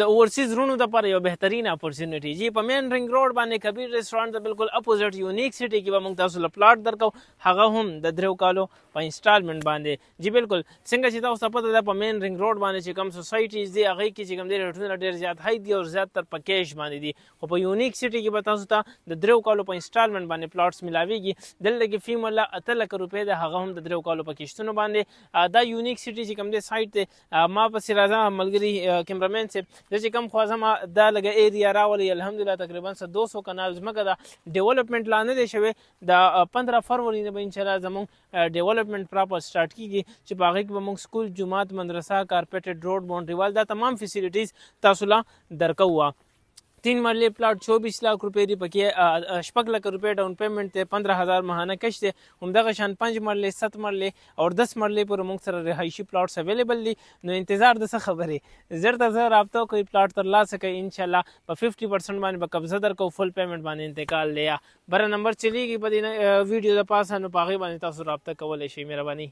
د اورسیز رونو د پر یو بهترین اپورتونټی جی په مین رنګ روډ باندې کبیر ریسټورانټ د بالکل اپوزټ یونیک سټی کې به موږ تاسو له پلاټ درکو هغه هم د درو کالو په انسټالمنټ باندې جی بالکل څنګه چې تاسو پته ده په مین رنګ روډ باندې چې کم سوسایټیز دی هغه کې چې کم دی ریټونه ډیر زیات هاي دی او زیات تر پکیج باندې دي خو په یونیک سټی کې به تاسو ته د درو کالو په انسټالمنټ باندې پلاټس ملاويږي دلته کې فیم الله اته لک روپې ده هغه هم د درو کالو په کېشتونو باندې دا یونیک سټی چې کم دی سایت ته ما په سرازه ملګری کیمرامن سره د چې کم خوازم دا لګه ایریا راولي الحمدلله تقریبا 200 کنال زمګه دا ډیولپمنٹ لا نه دی شوی د 15 فروری نه به ان شاء الله زموږ ډیولپمنٹ پراپر سٹارټ کیږي چې باغې کې به موږ سکول جماعت مدرسه کارپټډ روډ باونډری وال دا تمام فیسیلیټیز تاسو لا درکوه तीन مرلې پلاټ 24 لک روپۍ دی پکې شپږ لک روپۍ ډاون پیمنٹ ته 15000 ماهانه کش دی همدغه شان 5 مرلې 7 مرلې او 10 مرلې پر موږ سره رهایشي پلاټس اویلیبل دي نو انتظار د څه خبرې زر ته زر رابطه کوئی پلاټ تر لاسه کوي ان شاء الله په 50% باندې به قبضه در کو فل پیمنٹ باندې انتقال لیا بر نمبر چلیږي په دې ویډیو د پاسه نو پاغي باندې تاسو رابطه کولای شئ مهرباني